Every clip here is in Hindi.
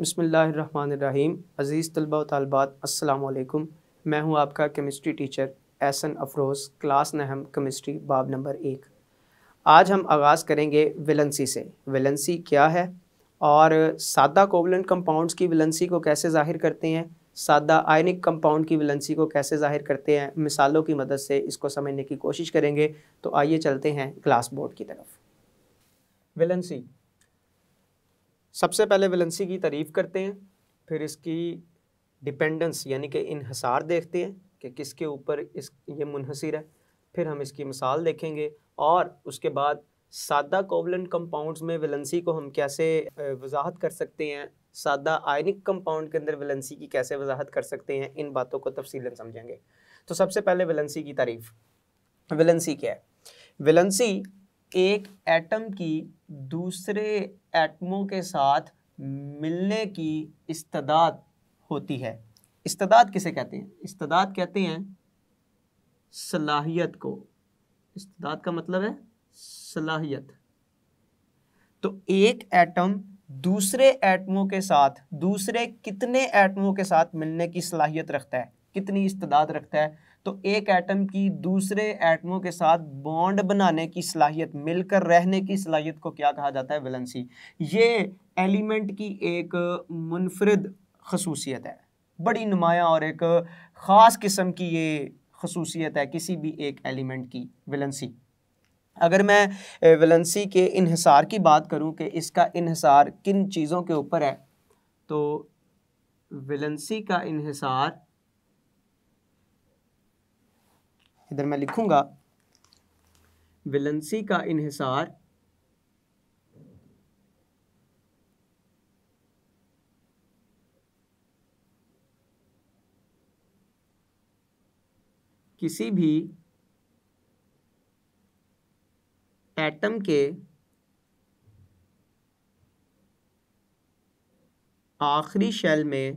बसमीम अज़ीज़ तलबा तलबात असलकुम मैं हूं आपका chemistry teacher Ehsan Afroz class नहम केमिस्ट्री बाब नंबर एक आज हम आगाज़ करेंगे वेलेंसी से वेलेंसी क्या है और सादा कोवलेंट कंपाउंड्स की वेलेंसी को कैसे ज़ाहिर करते हैं सादा आयनिक कंपाउंड की विलनसी को कैसे ज़ाहिर करते हैं मिसालों की मदद से इसको समझने की कोशिश करेंगे तो आइए चलते हैं क्लास बोर्ड की तरफ वेलेंसी सबसे पहले वेलेंसी की तारीफ़ करते हैं फिर इसकी डिपेंडेंस यानी कि इनहसार देखते हैं कि किसके ऊपर इस ये मुनहसर है फिर हम इसकी मिसाल देखेंगे और उसके बाद सादा कोवलेंट कंपाउंड्स में वेलेंसी को हम कैसे वजाहत कर सकते हैं सादा आयनिक कंपाउंड के अंदर वेलेंसी की कैसे वजाहत कर सकते हैं इन बातों को तफसील समझेंगे तो सबसे पहले वेलेंसी की तारीफ वेलेंसी क्या है वेलेंसी एक एटम की दूसरे एटमों के साथ मिलने की इस्तदाद होती है इस्तदाद किसे कहते हैं इस्तदाद कहते हैं सलाहियत को इस्तदाद का मतलब है सलाहियत तो एक एटम दूसरे एटमों के साथ दूसरे कितने एटमों के साथ मिलने की सलाहियत रखता है कितनी इस्तदाद रखता है तो एक एटम की दूसरे एटमों के साथ बॉन्ड बनाने की सलाहियत मिलकर रहने की सलाहियत को क्या कहा जाता है वेलेंसी ये एलिमेंट की एक मुनफरद खसूसियत है बड़ी नुमाया और एक ख़ास किस्म की ये खसूसियत है किसी भी एक एलिमेंट की वेलेंसी अगर मैं वेलेंसी के इहसार की बात करूं कि इसका इहसार किन चीज़ों के ऊपर है तो वेलेंसी का इहसार इधर मैं लिखूंगा विलंसी का इन्हिसार किसी भी एटम के आखिरी शेल में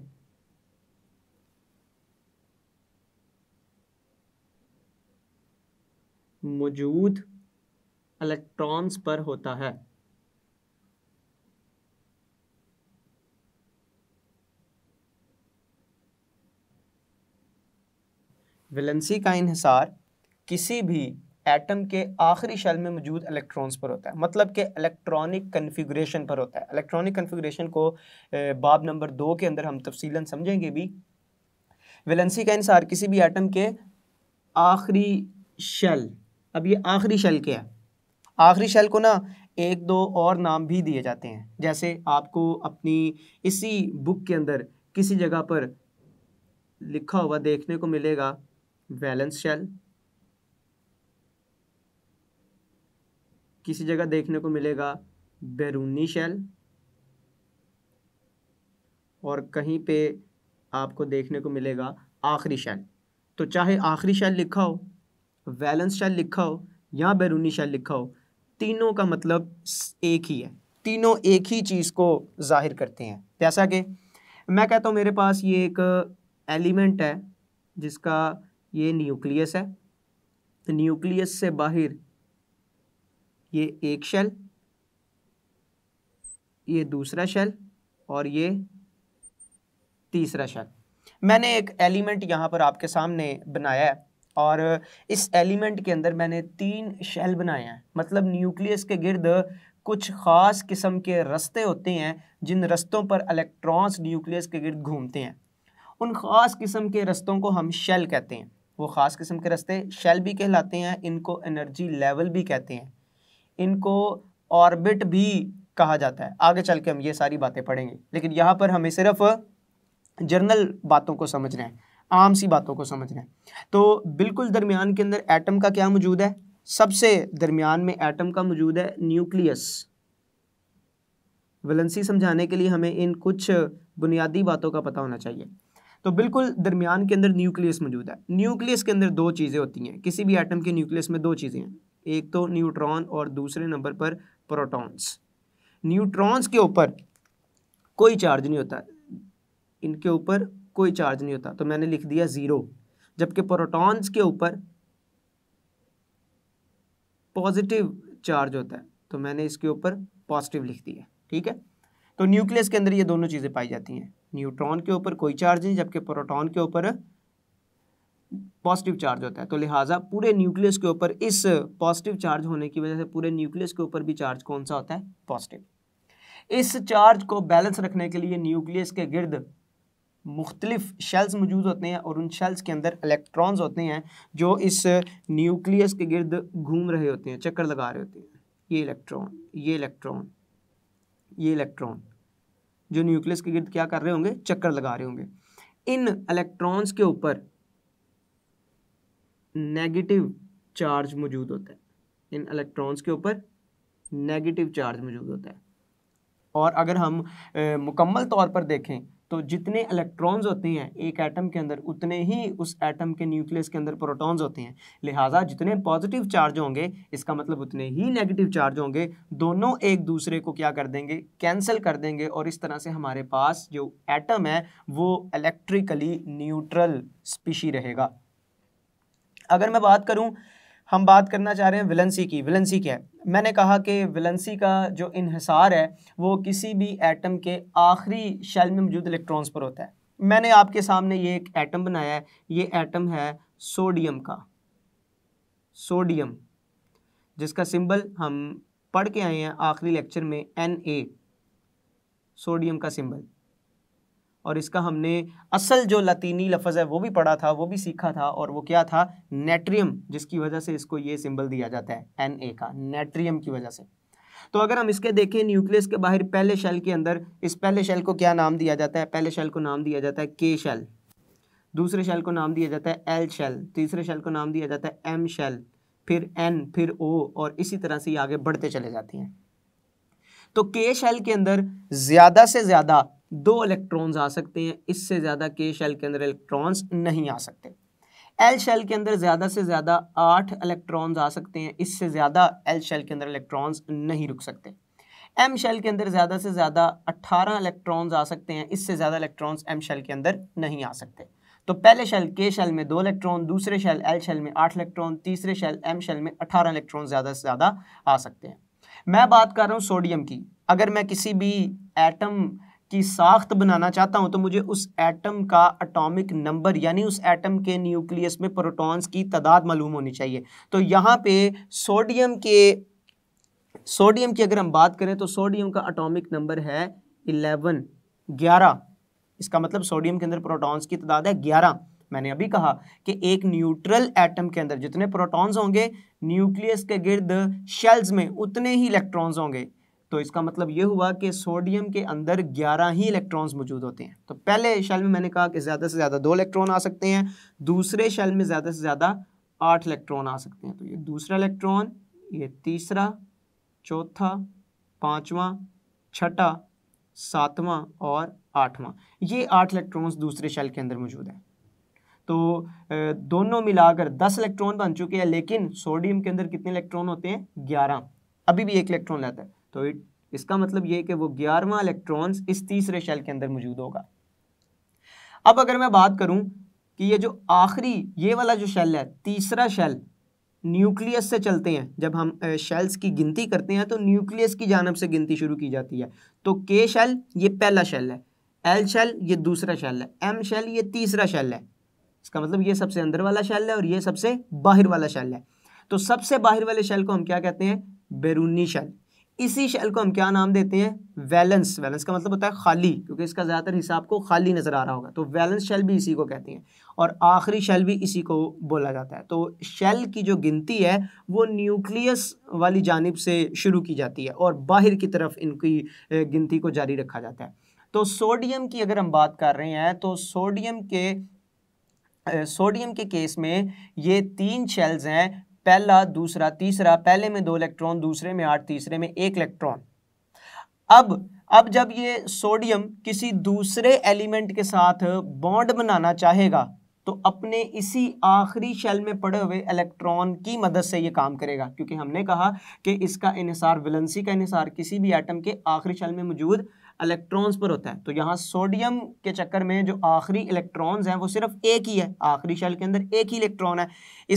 मौजूद इलेक्ट्रॉन्स पर होता है वैलेंसी का इहिसार किसी भी एटम के आखिरी शेल में मौजूद इलेक्ट्रॉन्स पर होता है मतलब कि इलेक्ट्रॉनिक कन्फिग्रेशन पर होता है इलेक्ट्रॉनिक कन्फिग्रेशन को बाब नंबर दो के अंदर हम तफसीला समझेंगे भी वैलेंसी का इनसार किसी भी एटम के आखिरी शेल अब ये आखिरी शेल क्या है आखिरी शेल को ना एक दो और नाम भी दिए जाते हैं जैसे आपको अपनी इसी बुक के अंदर किसी जगह पर लिखा हुआ देखने को मिलेगा वैलेंस शेल किसी जगह देखने को मिलेगा बैरूनी शेल और कहीं पे आपको देखने को मिलेगा आखिरी शेल तो चाहे आखिरी शेल लिखा हो वैलेंस शैल लिखा हो या बैरूनी शैल लिखा हो तीनों का मतलब एक ही है तीनों एक ही चीज़ को जाहिर करते हैं जैसा कि मैं कहता हूँ मेरे पास ये एक एलिमेंट है जिसका ये न्यूक्लियस है न्यूक्लियस से बाहर ये एक शेल ये दूसरा शेल और ये तीसरा शेल मैंने एक एलिमेंट यहाँ पर आपके सामने बनाया है और इस एलिमेंट के अंदर मैंने तीन शेल बनाए हैं मतलब न्यूक्लियस के गिर्द कुछ ख़ास किस्म के रस्ते होते हैं जिन रस्तों पर इलेक्ट्रॉन्स न्यूक्लियस के गिर्द घूमते हैं उन ख़ास किस्म के रस्तों को हम शेल कहते हैं वो ख़ास किस्म के रस्ते शेल भी कहलाते हैं इनको एनर्जी लेवल भी कहते हैं इनको ऑर्बिट भी कहा जाता है आगे चल के हम ये सारी बातें पढ़ेंगे लेकिन यहाँ पर हमें सिर्फ जर्नल बातों को समझ रहे हैं आम सी बातों को समझ रहे हैं तो बिल्कुल दरमियान के अंदर एटम का क्या मौजूद है सबसे दरमियान में एटम का मौजूद है न्यूक्लियस वलंसी समझाने के लिए हमें इन कुछ बुनियादी बातों का पता होना चाहिए तो बिल्कुल दरमियान के अंदर न्यूक्लियस मौजूद है न्यूक्लियस के अंदर दो चीज़ें होती हैं किसी भी एटम के न्यूक्लियस में दो चीज़ें हैं एक तो न्यूट्रॉन और दूसरे नंबर पर प्रोटॉन्स न्यूट्रॉन्स के ऊपर कोई चार्ज नहीं होता इनके ऊपर कोई चार्ज नहीं होता तो मैंने लिख दिया ज़ीरो जबकि प्रोटॉन्स के ऊपर पॉजिटिव चार्ज होता है तो मैंने इसके ऊपर पॉजिटिव लिख दिया ठीक है तो न्यूक्लियस के अंदर ये दोनों चीज़ें पाई जाती हैं न्यूट्रॉन के ऊपर कोई चार्ज नहीं जबकि प्रोटॉन के ऊपर पॉजिटिव चार्ज होता है तो लिहाजा पूरे न्यूक्लियस के ऊपर इस पॉजिटिव चार्ज होने की वजह से पूरे न्यूक्लियस के ऊपर भी चार्ज कौन सा होता है पॉजिटिव इस चार्ज को बैलेंस रखने के लिए न्यूक्लियस के गिर्द मुख्तलिफ शेल्स मौजूद होते हैं और उन शेल्स के अंदर इलेक्ट्रॉन्स होते हैं जो इस न्यूक्लियस के गिर्द घूम रहे होते हैं चक्कर लगा रहे होते हैं ये इलेक्ट्रॉन ये इलेक्ट्रॉन ये इलेक्ट्रॉन जो न्यूक्लियस के गिर्द क्या कर रहे होंगे चक्कर लगा रहे होंगे इन इलेक्ट्रॉन्स के ऊपर नेगेटिव चार्ज मौजूद होता है इन इलेक्ट्रॉन्स के ऊपर नेगेटिव चार्ज मौजूद होता है और अगर हम ए, मुकम्मल तौर पर देखें तो जितने इलेक्ट्रॉन्स होते हैं एक एटम के अंदर उतने ही उस एटम के न्यूक्लियस के अंदर प्रोटॉन्स होते हैं लिहाजा जितने पॉजिटिव चार्ज होंगे इसका मतलब उतने ही नेगेटिव चार्ज होंगे दोनों एक दूसरे को क्या कर देंगे कैंसिल कर देंगे और इस तरह से हमारे पास जो एटम है वो इलेक्ट्रिकली न्यूट्रल स्पीशी रहेगा अगर मैं बात करूँ हम बात करना चाह रहे हैं विलेंसी की विलेंसी क्या है मैंने कहा कि विलेंसी का जो इहसार है वो किसी भी एटम के आखिरी शैल में मौजूद इलेक्ट्रॉन्स पर होता है मैंने आपके सामने ये एक एटम बनाया है ये एटम है सोडियम का सोडियम जिसका सिंबल हम पढ़ के आए हैं आखिरी लेक्चर में एन ए सोडियम का सिंबल और इसका हमने असल जो लतीनी लफज है वो भी पढ़ा था वो भी सीखा था और वो क्या था नेट्रियम जिसकी वजह से इसको ये सिंबल दिया जाता है एन ए का नेट्रियम की वजह से तो अगर हम इसके देखें न्यूक्लियस के बाहर पहले शेल के अंदर इस पहले शेल को क्या नाम दिया जाता है पहले शेल को नाम दिया जाता है के शेल दूसरे शेल को नाम दिया जाता है एल शेल तीसरे शेल को नाम दिया जाता है एम शेल फिर एन फिर ओ और इसी तरह से ये आगे बढ़ते चले जाते हैं तो के शेल के अंदर ज़्यादा से ज़्यादा दो इलेक्ट्रॉन्स आ सकते हैं इससे ज़्यादा के शेल के अंदर इलेक्ट्रॉन्स नहीं आ सकते एल शेल के अंदर ज़्यादा से ज़्यादा आठ इलेक्ट्रॉन्स आ सकते हैं इससे ज़्यादा एल शेल के अंदर इलेक्ट्रॉन्स नहीं रुक सकते एम शेल के अंदर ज़्यादा से ज़्यादा अट्ठारह इलेक्ट्रॉन्स आ सकते हैं इससे ज़्यादा इलेक्ट्रॉन्स एम शेल के अंदर नहीं आ सकते तो पहले शेल के शेल में दो इलेक्ट्रॉन दूसरे शेल एल शेल में आठ इलेक्ट्रॉन तीसरे शेल एम शेल में अठारह इलेक्ट्रॉन ज़्यादा से ज़्यादा आ सकते हैं मैं बात कर रहा हूँ सोडियम की अगर मैं किसी भी एटम की साख्त बनाना चाहता हूं तो मुझे उस एटम का अटोमिक नंबर यानी उस एटम के न्यूक्लियस में प्रोटॉन्स की तादाद मालूम होनी चाहिए तो यहाँ पे सोडियम के सोडियम की अगर हम बात करें तो सोडियम का अटोमिक नंबर है इलेवन ग्यारह इसका मतलब सोडियम के अंदर प्रोटॉन्स की तादाद है ग्यारह मैंने अभी कहा कि एक न्यूट्रल एटम के अंदर जितने प्रोटॉन्स होंगे न्यूक्लियस के गिर्द शेल्स में उतने ही इलेक्ट्रॉन्स होंगे तो इसका मतलब ये हुआ कि सोडियम के अंदर ग्यारह ही इलेक्ट्रॉन्स मौजूद होते हैं तो पहले शेल में मैंने कहा कि ज़्यादा से ज़्यादा दो इलेक्ट्रॉन आ सकते हैं दूसरे शेल में ज़्यादा से ज़्यादा आठ इलेक्ट्रॉन आ सकते हैं तो ये दूसरा इलेक्ट्रॉन ये तीसरा चौथा पाँचवा छठा सातवां और आठवां ये आठ इलेक्ट्रॉन्स दूसरे शेल के अंदर मौजूद हैं तो दोनों मिलाकर दस इलेक्ट्रॉन बन चुके हैं लेकिन सोडियम के अंदर कितने इलेक्ट्रॉन होते हैं ग्यारह अभी भी एक इलेक्ट्रॉन रहता है तो इट इसका मतलब ये कि वो ग्यारहवा इलेक्ट्रॉन्स इस तीसरे शेल के अंदर मौजूद होगा अब अगर मैं बात करूं कि ये जो आखिरी ये वाला जो शेल है तीसरा शेल न्यूक्लियस से चलते हैं जब हम शेल्स की गिनती करते हैं तो न्यूक्लियस की जानब से गिनती शुरू की जाती है तो के शेल ये पहला शेल है एल शेल ये दूसरा शेल है एम शेल ये तीसरा शेल है इसका मतलब ये सबसे अंदर वाला शेल है और ये सबसे बाहर वाला शेल है तो सबसे बाहर वाले शेल को हम क्या कहते हैं बैरूनी शेल इसी शेल को हम क्या नाम देते हैं वैलेंस वैलेंस का मतलब होता है खाली क्योंकि इसका ज़्यादातर हिसाब को खाली नज़र आ रहा होगा तो वैलेंस शेल भी इसी को कहती है और आखिरी शेल भी इसी को बोला जाता है तो शेल की जो गिनती है वो न्यूक्लियस वाली जानब से शुरू की जाती है और बाहर की तरफ इनकी गिनती को जारी रखा जाता है तो सोडियम की अगर हम बात कर रहे हैं तो सोडियम के सोडियम के केस में ये तीन शेल्स हैं पहला दूसरा तीसरा पहले में दो इलेक्ट्रॉन दूसरे में आठ तीसरे में एक इलेक्ट्रॉन अब अब जब ये सोडियम किसी दूसरे एलिमेंट के साथ बॉन्ड बनाना चाहेगा तो अपने इसी आखिरी शेल में पड़े हुए इलेक्ट्रॉन की मदद से ये काम करेगा क्योंकि हमने कहा कि इसका इनसार विलंसी का इनसार किसी भी एटम के आखिरी शेल में मौजूद इलेक्ट्रॉन्स पर होता है तो यहाँ सोडियम के चक्कर में जो आखिरी इलेक्ट्रॉन्स हैं वो सिर्फ एक ही है आखिरी शेल के अंदर एक ही इलेक्ट्रॉन है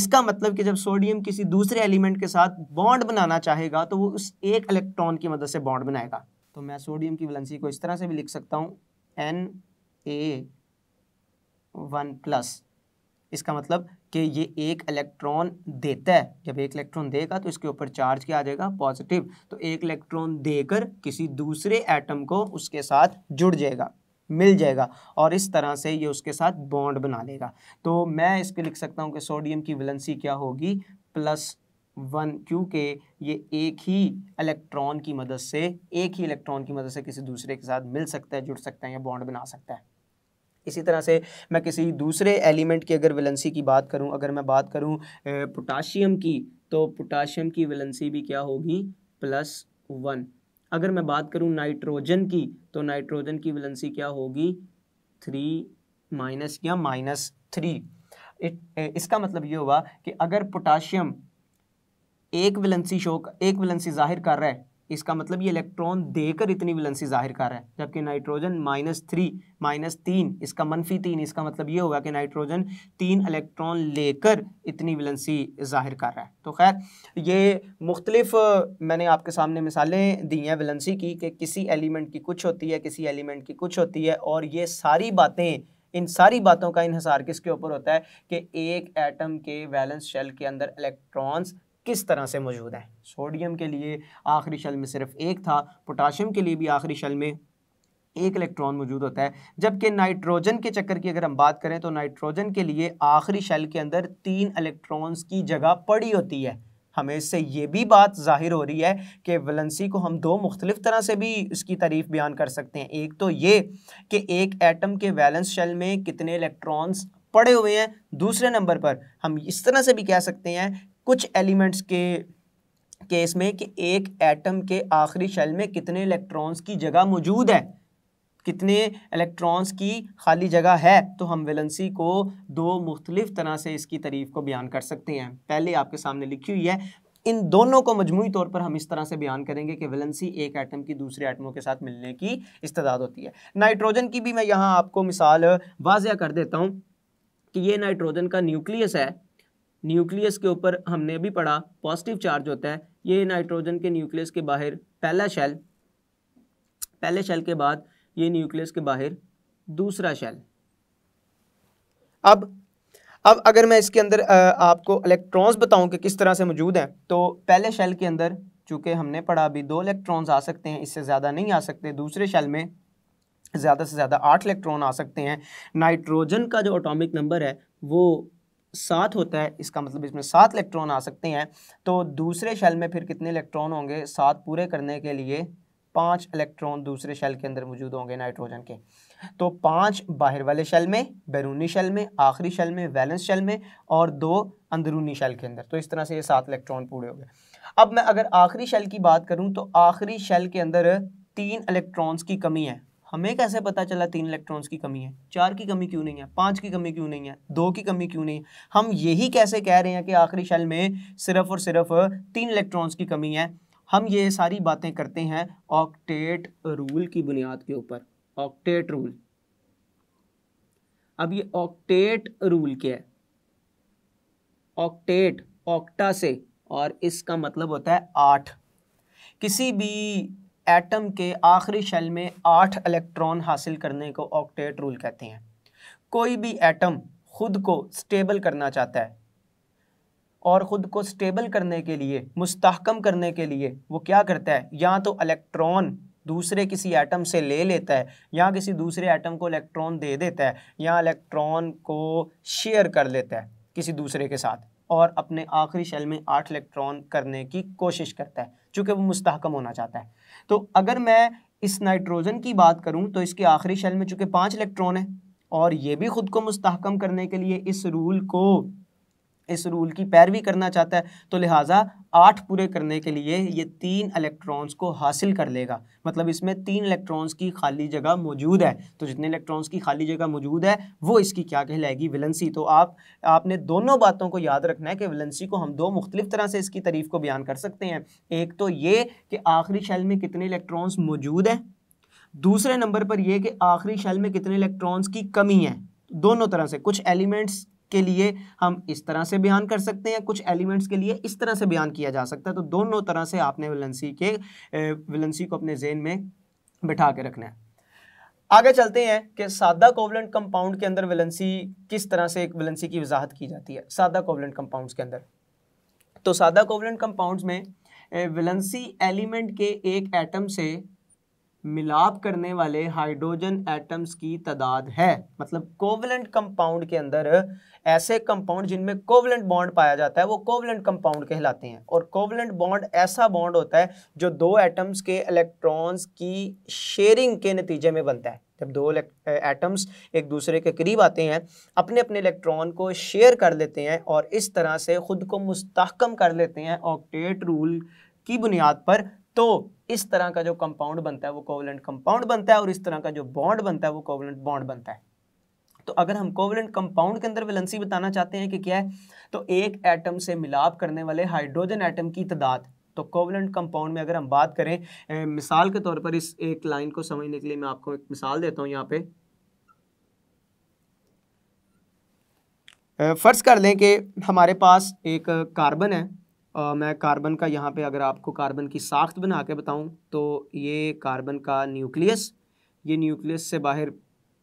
इसका मतलब कि जब सोडियम किसी दूसरे एलिमेंट के साथ बॉन्ड बनाना चाहेगा तो वो उस एक इलेक्ट्रॉन की मदद से बॉन्ड बनाएगा तो मैं सोडियम की वलेंसी को इस तरह से भी लिख सकता हूँ एन ए वन प्लस इसका मतलब कि ये एक इलेक्ट्रॉन देता है जब एक इलेक्ट्रॉन देगा तो इसके ऊपर चार्ज क्या आ जाएगा पॉजिटिव तो एक इलेक्ट्रॉन देकर किसी दूसरे एटम को उसके साथ जुड़ जाएगा मिल जाएगा और इस तरह से ये उसके साथ बॉन्ड बना लेगा तो मैं इस पर लिख सकता हूँ कि सोडियम की वलेंसी क्या होगी प्लस वन क्योंकि ये एक ही इलेक्ट्रॉन की मदद से एक ही इलेक्ट्रॉन की मदद से किसी दूसरे के साथ मिल सकता है जुड़ सकता है या बॉन्ड बना सकता है इसी तरह से मैं किसी दूसरे एलिमेंट की अगर वेलेंसी की बात करूं अगर मैं बात करूं पोटाशियम की तो पोटाशियम की वेलेंसी भी क्या होगी प्लस वन अगर मैं बात करूं नाइट्रोजन की तो नाइट्रोजन की वेलेंसी क्या होगी थ्री माइनस या माइनस थ्री इसका मतलब ये हुआ कि अगर पोटाशियम एक वेलेंसी शो एक वेलेंसी जाहिर कर रहा है इसका मतलब ये इलेक्ट्रॉन देकर इतनी विलेंसी जाहिर कर रहा है जबकि नाइट्रोजन माइनस थ्री माइनस तीन इसका मनफी तीन इसका मतलब ये होगा कि नाइट्रोजन तीन इलेक्ट्रॉन लेकर इतनी विलेंसी जाहिर कर रहा है तो खैर ये मुख्तलिफ मैंने आपके सामने मिसालें दी हैं वेलेंसी की कि किसी एलिमेंट की कुछ होती है किसी एलिमेंट की कुछ होती है और ये सारी बातें इन सारी बातों का इन्हसार किसके ऊपर होता है कि एक एटम के वैलेंस शेल के अंदर इलेक्ट्रॉन्स किस तरह से मौजूद है सोडियम के लिए आखिरी शल में सिर्फ एक था पोटाशियम के लिए भी आखिरी शल में एक इलेक्ट्रॉन मौजूद होता है जबकि नाइट्रोजन के चक्कर की अगर हम बात करें तो नाइट्रोजन के लिए आखिरी शल के अंदर तीन इलेक्ट्रॉन्स की जगह पड़ी होती है हमें इससे ये भी बात जाहिर हो रही है कि वलेंसी को हम दो मुख्तलिफ तरह से भी इसकी तारीफ बयान कर सकते हैं एक तो ये कि एक एटम के वैलेंस शेल में कितने इलेक्ट्रॉन्स पड़े हुए हैं दूसरे नंबर पर हम इस तरह से भी कह सकते हैं कुछ एलिमेंट्स के केस में कि एक एटम के आखिरी शेल में कितने इलेक्ट्रॉन्स की जगह मौजूद है कितने इलेक्ट्रॉन्स की खाली जगह है तो हम वेलेंसी को दो मुख्तलिफ तरह से इसकी तरीफ़ को बयान कर सकते हैं पहले आपके सामने लिखी हुई है इन दोनों को मजमू तौर पर हम इस तरह से बयान करेंगे कि वेलेंसी एक एटम की दूसरे एटमों के साथ मिलने की इस्तेदाद होती है नाइट्रोजन की भी मैं यहाँ आपको मिसाल वाजिया कर देता हूँ कि ये नाइट्रोजन का न्यूक्लियस है न्यूक्लियस के ऊपर हमने भी पढ़ा पॉजिटिव चार्ज होता है ये नाइट्रोजन के न्यूक्लियस के बाहर पहला शैल पहले शैल के बाद ये न्यूक्लियस के बाहर दूसरा शैल अब अब अगर मैं इसके अंदर आपको इलेक्ट्रॉन्स बताऊं कि किस तरह से मौजूद हैं तो पहले शेल के अंदर चूँकि हमने पढ़ा अभी दो इलेक्ट्रॉन्स आ सकते हैं इससे ज़्यादा नहीं आ सकते दूसरे शैल में ज़्यादा से ज़्यादा आठ इलेक्ट्रॉन आ सकते हैं नाइट्रोजन का जो ऑटोमिक नंबर है वो सात होता है इसका मतलब इसमें सात इलेक्ट्रॉन आ सकते हैं तो दूसरे शेल में फिर कितने इलेक्ट्रॉन होंगे सात पूरे करने के लिए पाँच इलेक्ट्रॉन दूसरे शेल के अंदर मौजूद होंगे नाइट्रोजन के तो पाँच बाहर वाले शेल में बैरूनी शेल में आखिरी शेल में वैलेंस शेल में और दो अंदरूनी शेल के अंदर तो इस तरह से ये सात इलेक्ट्रॉन पूरे हो गए अब मैं अगर आखिरी शेल की बात करूँ तो आखिरी शेल के अंदर तीन इलेक्ट्रॉन्स की कमी है हमें कैसे पता चला तीन इलेक्ट्रॉन्स की कमी है चार की कमी क्यों नहीं है पांच की कमी क्यों नहीं है दो की कमी क्यों नहीं है हम यही कैसे कह रहे हैं कि आखिरी शैल में सिर्फ और सिर्फ तीन इलेक्ट्रॉन्स की कमी है हम ये सारी बातें करते हैं ऑक्टेट रूल की बुनियाद के ऊपर ऑक्टेट रूल अब ये ऑक्टेट रूल क्या है ऑक्टेट ऑक्टा से और इसका मतलब होता है आठ किसी भी एटम के आखिरी शेल में आठ इलेक्ट्रॉन हासिल करने को ऑक्टेट रूल कहते हैं कोई भी एटम खुद को स्टेबल करना चाहता है और ख़ुद को स्टेबल करने के लिए मुस्तकम करने के लिए वो क्या करता है या तो इलेक्ट्रॉन दूसरे किसी एटम से ले लेता है या किसी दूसरे एटम को इलेक्ट्रॉन दे देता है या इलेक्ट्रॉन को शेयर कर लेता है किसी दूसरे के साथ और अपने आखिरी शेल में आठ इलेक्ट्रॉन करने की कोशिश करता है चूँकि वो मुस्तकम होना चाहता है तो अगर मैं इस नाइट्रोजन की बात करूँ तो इसके आखिरी शेल में चूँकि पाँच इलेक्ट्रॉन है और ये भी ख़ुद को मुस्तकम करने के लिए इस रूल को इस रूल की पैरवी करना चाहता है तो लिहाजा आठ पूरे करने के लिए ये तीन इलेक्ट्रॉन्स को हासिल कर लेगा मतलब इसमें तीन इलेक्ट्रॉन्स की खाली जगह मौजूद है तो जितने इलेक्ट्रॉन्स की खाली जगह मौजूद है वो इसकी क्या कहलाएगी विलंसी तो आप आपने दोनों बातों को याद रखना है कि विलंसी को हम दो मुख्तलिफ तरह से इसकी तारीफ को बयान कर सकते हैं एक तो ये कि आखिरी शैल में कितने इलेक्ट्रॉन्स मौजूद हैं दूसरे नंबर पर यह कि आखिरी शैल में कितने इलेक्ट्रॉन्स की कमी है दोनों तरह से कुछ एलिमेंट्स के लिए हम इस तरह से बयान कर सकते हैं कुछ एलिमेंट्स के लिए इस तरह से बयान किया जा सकता है तो दोनों तरह से आपने वेलेंसी के वेलेंसी को अपने जेन में बिठा के रखना है आगे चलते हैं कि सादा कोवलेंट कंपाउंड के अंदर वेलेंसी किस तरह से एक वेलेंसी की वजाहत की जाती है सादा कोवलेंट कंपाउंड्स के अंदर तो सादा कोवलेंट कंपाउंड्स में वेलेंसी एलिमेंट के एक एटम से मिलाप करने वाले हाइड्रोजन एटम्स की तादाद है मतलब कोवलेंट कंपाउंड के अंदर ऐसे कंपाउंड जिनमें कोवलेंट बॉन्ड पाया जाता है वो कोवलेंट कंपाउंड कहलाते हैं और कोवलेंट बॉन्ड ऐसा बॉन्ड होता है जो दो एटम्स के इलेक्ट्रॉन्स की शेयरिंग के नतीजे में बनता है जब दो एटम्स एक दूसरे के करीब आते हैं अपने अपने इलेक्ट्रॉन को शेयर कर लेते हैं और इस तरह से ख़ुद को मुस्तकम कर लेते हैं ऑक्टेट रूल की बुनियाद पर तो इस तरह का जो कंपाउंड बनता है वो कोवलेंट कंपाउंड बनता है और इस तरह का जो बॉन्ड बनता है वो कोवलेंट बॉन्ड बनता है तो अगर हम कोवलेंट कंपाउंड के अंदर वेलेंसी बताना चाहते हैं कि क्या है तो एक एटम से मिलाप करने वाले हाइड्रोजन एटम की तादाद तो कोवलेंट कंपाउंड में अगर हम बात करें ए, मिसाल के तौर पर इस एक लाइन को समझने के लिए मैं आपको एक मिसाल देता हूं यहाँ पे फ़र्ज़ कर लें कि हमारे पास एक कार्बन है आ, मैं कार्बन का यहाँ पे अगर आपको कार्बन की साख्त बना के बताऊँ तो ये कार्बन का न्यूक्लियस ये न्यूक्लियस से बाहर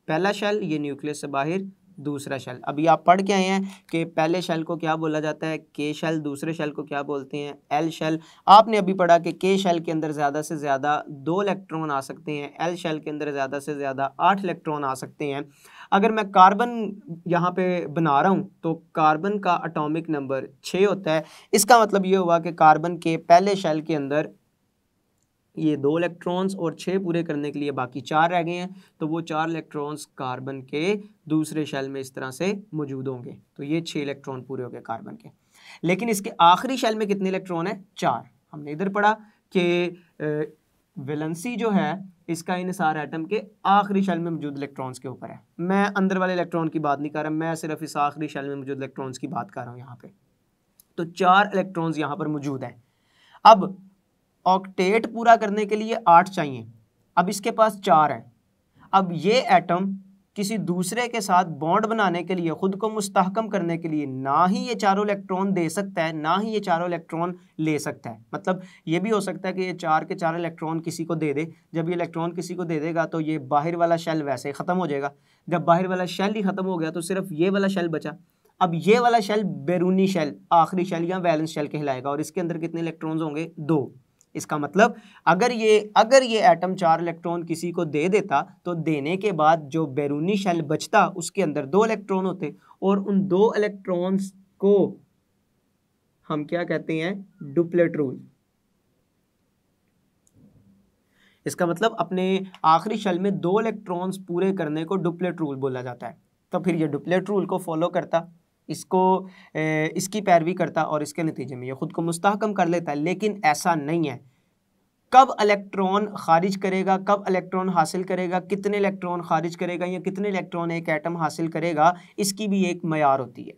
पहला शेल ये न्यूक्लियस से बाहर दूसरा शेल अभी आप पढ़ के आए हैं कि पहले शेल को क्या बोला जाता है के शेल दूसरे शेल को क्या बोलते हैं एल शेल आपने अभी पढ़ा कि के शेल के अंदर ज़्यादा से ज़्यादा दो इलेक्ट्रॉन आ सकते हैं एल शेल के अंदर ज़्यादा से ज़्यादा आठ इलेक्ट्रॉन आ सकते हैं अगर मैं कार्बन यहाँ पे बना रहा हूँ तो कार्बन का अटोमिक नंबर छः होता है इसका मतलब ये हुआ कि कार्बन के पहले शेल के अंदर ये दो इलेक्ट्रॉन्स और छः पूरे करने के लिए बाकी चार रह गए हैं तो वो चार इलेक्ट्रॉन्स कार्बन के दूसरे शेल में इस तरह से मौजूद होंगे तो ये छः इलेक्ट्रॉन पूरे हो गए कार्बन के लेकिन इसके आखिरी शेल में कितने इलेक्ट्रॉन है चार हमने इधर पढ़ा कि वेलेंसी जो है इसका इनसार एटम के आखिरी शेल में मौजूद इलेक्ट्रॉन्स के ऊपर है मैं अंदर वाले इलेक्ट्रॉन की बात नहीं कर रहा मैं सिर्फ इस आखिरी शेल में मौजूद इलेक्ट्रॉन्स की बात कर रहा हूँ यहाँ पे तो चार इलेक्ट्रॉन्स यहाँ पर मौजूद हैं अब ऑक्टेट पूरा करने के लिए आठ चाहिए अब इसके पास चार हैं अब ये एटम किसी दूसरे के साथ बॉन्ड बनाने के लिए ख़ुद को मुस्तकम करने के लिए ना ही ये चारों इलेक्ट्रॉन दे सकता है ना ही ये चारों इलेक्ट्रॉन ले सकता है मतलब ये भी हो सकता है कि ये चार के चार इलेक्ट्रॉन किसी को दे दे जब ये इलेक्ट्रॉन किसी को दे देगा तो ये बाहर वाला शेल वैसे ही ख़त्म हो जाएगा जब बाहर वाला शेल ही ख़त्म हो गया तो सिर्फ ये वाला शेल बचा अब ये वाला शेल बैरूनी शेल आखिरी शेल या बैलेंस शेल कहलाएगा और इसके अंदर कितने इलेक्ट्रॉन होंगे दो इसका मतलब अगर ये अगर ये एटम चार इलेक्ट्रॉन किसी को दे देता तो देने के बाद जो बैरूनी शैल बचता उसके अंदर दो इलेक्ट्रॉन होते और उन दो इलेक्ट्रॉन्स को हम क्या कहते हैं डुप्लेट रूल इसका मतलब अपने आखिरी शल में दो इलेक्ट्रॉन्स पूरे करने को डुप्लेट रूल बोला जाता है तो फिर ये डुप्लेट रूल को फॉलो करता इसको इसकी पैरवी करता और इसके नतीजे में ये ख़ुद को मुस्तकम कर लेता है लेकिन ऐसा नहीं है कब इलेक्ट्रॉन खारिज करेगा कब इलेक्ट्रॉन हासिल करेगा कितने इलेक्ट्रॉन खारिज करेगा या कितने इलेक्ट्रॉन एक एटम हासिल करेगा इसकी भी एक मैार होती है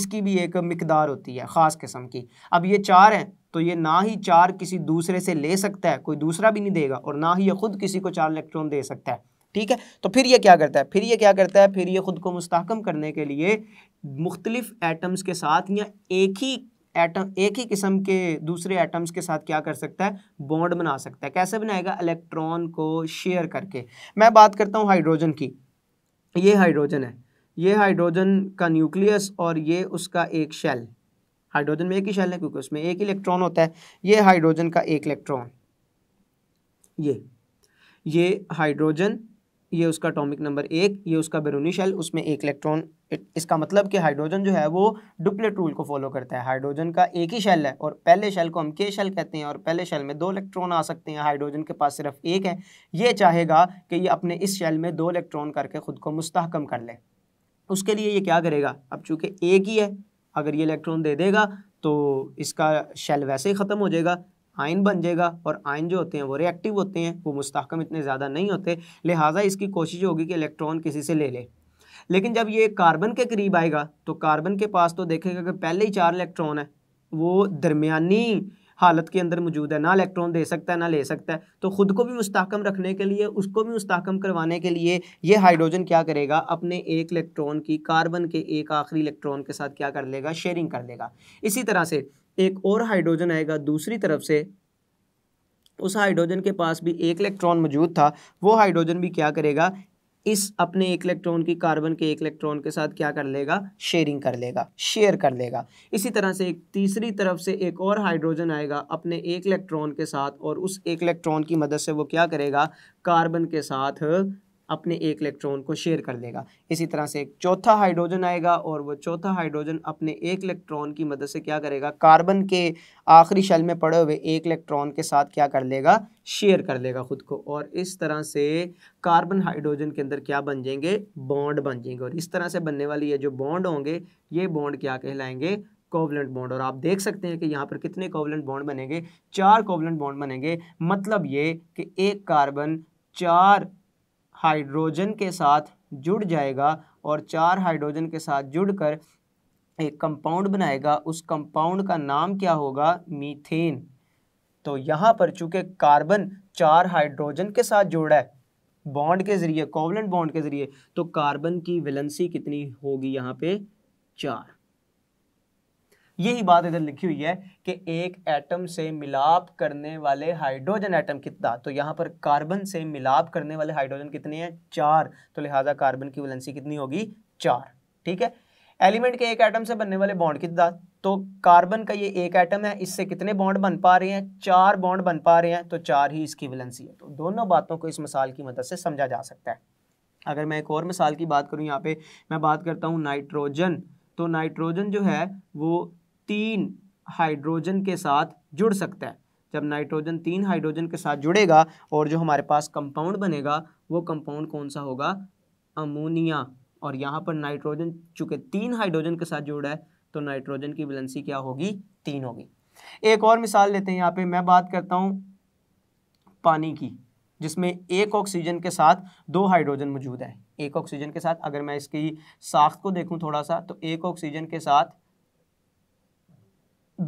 इसकी भी एक मकदार होती है ख़ास किस्म की अब ये चार हैं तो ये ना ही चार किसी दूसरे से ले सकता है कोई दूसरा भी नहीं देगा और ना ही ये ख़ुद किसी को चार इलेक्ट्रॉन दे सकता है ठीक है तो फिर ये क्या करता है फिर ये क्या करता है फिर ये ख़ुद को मुस्तकम करने के लिए मुख्तलिफ एटम्स के साथ या एक ही एटम एक ही किस्म के दूसरे एटम्स के साथ क्या कर सकता है बॉन्ड बना सकता है कैसे बनाएगा इलेक्ट्रॉन को शेयर करके मैं बात करता हूँ हाइड्रोजन की ये हाइड्रोजन है ये हाइड्रोजन का न्यूक्लियस और ये उसका एक शेल हाइड्रोजन में एक ही शेल है क्योंकि उसमें एक इलेक्ट्रॉन होता है ये हाइड्रोजन का एक इलेक्ट्रॉन ये ये हाइड्रोजन ये उसका अटोमिक नंबर एक ये उसका बैरूनी शेल उसमें एक इलेक्ट्रॉन इसका मतलब कि हाइड्रोजन जो है वो डुप्लेट रूल को फॉलो करता है हाइड्रोजन का एक ही शेल है और पहले शेल को हम के शेल कहते हैं और पहले शेल में दो इलेक्ट्रॉन आ सकते हैं हाइड्रोजन के पास सिर्फ एक है ये चाहेगा कि ये अपने इस शेल में दो इलेक्ट्रॉन करके ख़ुद को मुस्तकम कर ले उसके लिए ये क्या करेगा अब चूँकि एक ही है अगर ये इलेक्ट्रॉन दे देगा तो इसका शेल वैसे ही ख़त्म हो जाएगा आयन बन हम्म। जाएगा और आयन जो होते हैं वो रिएक्टिव होते हैं वो मुस्तकम इतने ज़्यादा नहीं होते लिहाजा इसकी कोशिश होगी कि इलेक्ट्रॉन किसी से ले ले लेकिन जब ये कार्बन के करीब आएगा तो कार्बन के पास तो देखेगा कि पहले ही चार इलेक्ट्रॉन है वो दरमिया हालत के अंदर मौजूद है ना इलेक्ट्रॉन दे सकता है ना ले सकता है तो ख़ुद को भी मुस्तकम रखने के लिए उसको भी मुस्तकम करवाने के लिए ये हाइड्रोजन क्या करेगा अपने एक इलेक्ट्रॉन की कार्बन के एक आखिरी इलेक्ट्रॉन के साथ क्या कर लेगा शेयरिंग कर लेगा इसी तरह से एक और हाइड्रोजन आएगा दूसरी तरफ से उस हाइड्रोजन के पास भी एक इलेक्ट्रॉन मौजूद था वो हाइड्रोजन भी क्या करेगा इस अपने एक इलेक्ट्रॉन की कार्बन के एक इलेक्ट्रॉन के साथ क्या कर लेगा शेयरिंग कर लेगा शेयर कर लेगा इसी तरह से एक तीसरी तरफ से एक और हाइड्रोजन आएगा अपने एक इलेक्ट्रॉन के साथ और उस एक इलेक्ट्रॉन की मदद से वो क्या करेगा कार्बन के साथ अपने एक इलेक्ट्रॉन को शेयर कर देगा इसी तरह से एक चौथा हाइड्रोजन आएगा और वो चौथा हाइड्रोजन अपने एक इलेक्ट्रॉन की मदद से क्या करेगा कार्बन के आखिरी शल में पड़े हुए एक इलेक्ट्रॉन के साथ क्या कर लेगा शेयर कर लेगा खुद को और इस तरह से कार्बन हाइड्रोजन के अंदर क्या बन जाएंगे बॉन्ड बन जाएंगे और इस तरह से बनने वाली ये जो बॉन्ड होंगे ये बॉन्ड क्या कहलाएंगे कोवलेंट बॉन्ड और आप देख सकते हैं कि यहाँ पर कितने कोवलेंट बॉन्ड बनेंगे चार कोवलेंट बॉन्ड बनेंगे मतलब ये कि एक कार्बन चार हाइड्रोजन के साथ जुड़ जाएगा और चार हाइड्रोजन के साथ जुड़कर एक कंपाउंड बनाएगा उस कंपाउंड का नाम क्या होगा मीथेन तो यहाँ पर चूंकि कार्बन चार हाइड्रोजन के साथ जुड़ा है बॉन्ड के जरिए कोवलेंट बॉन्ड के जरिए तो कार्बन की वेलेंसी कितनी होगी यहाँ पे चार यही बात इधर लिखी हुई है कि एक एटम से मिलाप करने वाले हाइड्रोजन एटम कितना तो यहाँ पर कार्बन से मिलाप करने वाले हाइड्रोजन कितने हैं चार तो लिहाजा कार्बन की वैलेंसी कितनी होगी चार ठीक है एलिमेंट के एक एटम से बनने वाले बॉन्ड कितना तो कार्बन का ये एक एटम है इससे कितने बॉन्ड बन पा रहे हैं चार बॉन्ड बन पा रहे हैं तो चार ही इसकी वैलेंसी है तो दोनों बातों को इस मिसाल की मदद से समझा जा सकता है अगर मैं एक और मिसाल की बात करूँ यहाँ पे मैं बात करता हूँ नाइट्रोजन तो नाइट्रोजन जो है वो तीन हाइड्रोजन के साथ जुड़ सकता है जब नाइट्रोजन तीन हाइड्रोजन के साथ जुड़ेगा और जो हमारे पास कंपाउंड बनेगा वो कंपाउंड कौन सा होगा अमोनिया और यहाँ पर नाइट्रोजन चूँकि तीन हाइड्रोजन के साथ जुड़ा है तो नाइट्रोजन की वैलेंसी क्या होगी तीन होगी एक और मिसाल लेते हैं यहाँ पे मैं बात करता हूँ पानी की जिसमें एक ऑक्सीजन के साथ दो हाइड्रोजन मौजूद है एक ऑक्सीजन के साथ अगर मैं इसकी साख्त को देखूँ थोड़ा सा तो एक ऑक्सीजन के साथ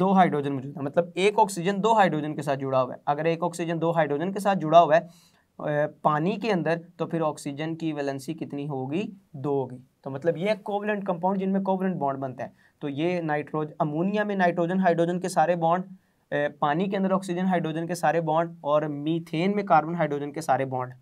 दो हाइड्रोजन मौजूद है मतलब एक ऑक्सीजन दो हाइड्रोजन के साथ जुड़ा हुआ है अगर एक ऑक्सीजन दो हाइड्रोजन के साथ जुड़ा हुआ है पानी के अंदर तो फिर ऑक्सीजन की वैलेंसी कितनी होगी दो होगी तो मतलब ये कोवलेंट कंपाउंड जिनमें कोवलेंट बॉन्ड बनता है तो ये नाइट्रोज अमोनिया में नाइट्रोजन हाइड्रोजन के सारे बॉन्ड पानी के अंदर ऑक्सीजन हाइड्रोजन के सारे बॉन्ड और मीथेन में कार्बन हाइड्रोजन के सारे बॉन्ड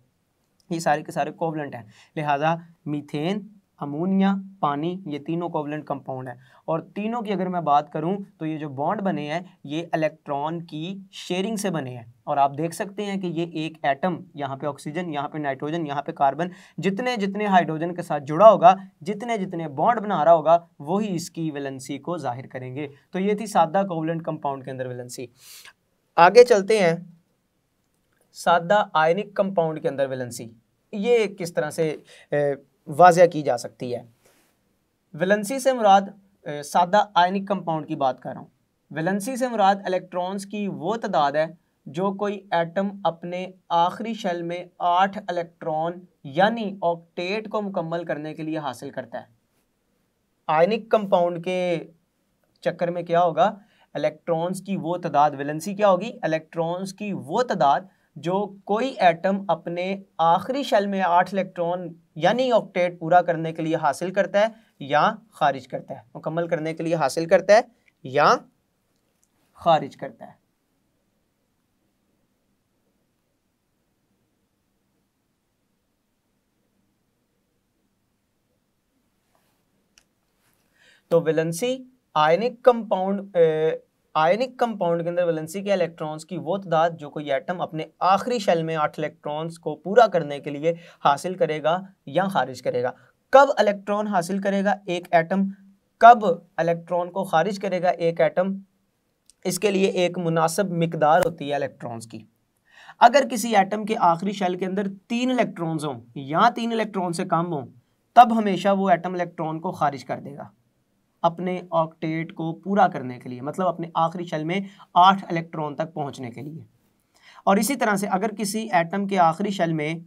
ये सारे के सारे कोवलेंट हैं लिहाजा मीथेन अमोनिया पानी ये तीनों कोवलेंट कंपाउंड है और तीनों की अगर मैं बात करूं तो ये जो बॉन्ड बने हैं ये इलेक्ट्रॉन की शेयरिंग से बने हैं और आप देख सकते हैं कि ये एक एटम यहाँ पे ऑक्सीजन यहाँ पे नाइट्रोजन यहाँ पे कार्बन जितने जितने हाइड्रोजन के साथ जुड़ा होगा जितने जितने बॉन्ड बना रहा होगा वही इसकी वेलेंसी को जाहिर करेंगे तो ये थी सादा कोवलेंट कंपाउंड के अंदर वेलेंसी आगे चलते हैं सादा आयनिक कंपाउंड के अंदर वेलेंसी ये किस तरह से ए, वाजह की जा सकती है वेलेंसी से मुराद सादा आयनिक कंपाउंड की बात कर रहा हूँ वेलेंसी से मुराद इलेक्ट्रॉन्स की वो तादाद है जो कोई एटम अपने आखिरी शेल में आठ इलेक्ट्रॉन यानी ऑक्टेट को मुकम्मल करने के लिए हासिल करता है आयनिक कंपाउंड के चक्कर में क्या होगा इलेक्ट्रॉन्स की वो तादाद वेलेंसी क्या होगी इलेक्ट्रॉन्स की वो तादाद जो कोई एटम अपने आखिरी शेल में आठ इलेक्ट्रॉन यानी ऑक्टेट पूरा करने के लिए हासिल करता है या खारिज करता है मुकम्मल करने के लिए हासिल करता है या खारिज करता है तो विलंसी आयनिक कंपाउंड आयनिक कंपाउंड के अंदर वैलेंसी के इलेक्ट्रॉन्स की वो तदाद जो कोई एटम अपने आखिरी शेल में आठ इलेक्ट्रॉन्स को पूरा करने के लिए हासिल करेगा या खारिज करेगा कब इलेक्ट्रॉन हासिल करेगा एक एटम कब इलेक्ट्रॉन को खारिज करेगा एक एटम इसके लिए एक मुनासिब मकदार होती है इलेक्ट्रॉन्स की अगर किसी एटम के आखिरी शेल के अंदर तीन इलेक्ट्रॉन्स हों या तीन इलेक्ट्रॉन से कम हों तब हमेशा वो एटम इलेक्ट्रॉन को खारिज कर देगा अपने ऑक्टेट को पूरा करने के लिए मतलब अपने आखिरी शल में आठ इलेक्ट्रॉन तक पहुंचने के लिए और इसी तरह से अगर किसी एटम के आखिरी शल में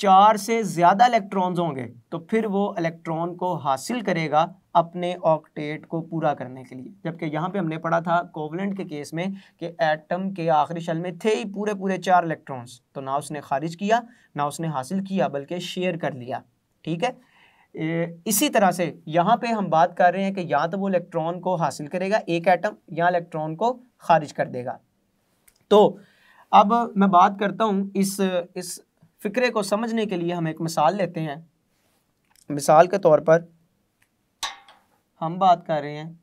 चार से ज़्यादा इलेक्ट्रॉन्स होंगे तो फिर वो इलेक्ट्रॉन को हासिल करेगा अपने ऑक्टेट को पूरा करने के लिए जबकि यहाँ पे हमने पढ़ा था कोवलेंट के केस में कि एटम के आखिरी शल में थे ही पूरे पूरे चार इलेक्ट्रॉन्स तो ना उसने खारिज किया ना उसने हासिल किया बल्कि शेयर कर लिया ठीक है इसी तरह से यहाँ पे हम बात कर रहे हैं कि या तो वो इलेक्ट्रॉन को हासिल करेगा एक एटम या इलेक्ट्रॉन को खारिज कर देगा तो अब मैं बात करता हूँ इस इस फ़िक्रे को समझने के लिए हम एक मिसाल लेते हैं मिसाल के तौर पर हम बात कर रहे हैं